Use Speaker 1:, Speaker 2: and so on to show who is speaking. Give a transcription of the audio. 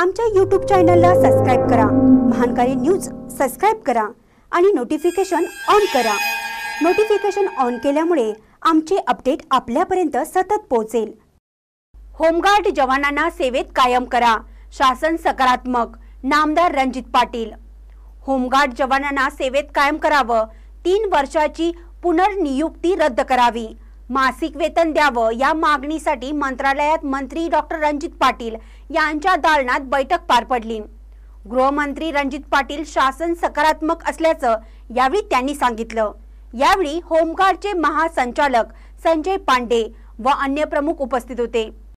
Speaker 1: आमच्या यूट्यूब चॅनलला सबस्क्राईब करा महानकारी न्यूज सबस्क्राईब करा आणि नोटिफिकेशन ऑन करा नोटिफिकेशन ऑन केल्यामुळे आमचे अपडेट आपल्यापर्यंत सतत पोहोचेल होमगार्ड जवानांना सेवेत कायम करा शासन सकारात्मक नामदार रणजित पाटील होमगार्ड जवानांना सेवेत कायम करावं तीन वर्षाची पुनर्नियुक्ती रद्द करावी मासिक वेतन द्यावं या मागणीसाठी मंत्रालयात मंत्री डॉक्टर रणजित पाटील यांच्या दालनात बैठक पार पडली गृहमंत्री रणजित पाटील शासन सकारात्मक असल्याचं यावेळी त्यांनी सांगितलं यावेळी होमगार्डचे महासंचालक संजय पांडे व अन्य प्रमुख उपस्थित होते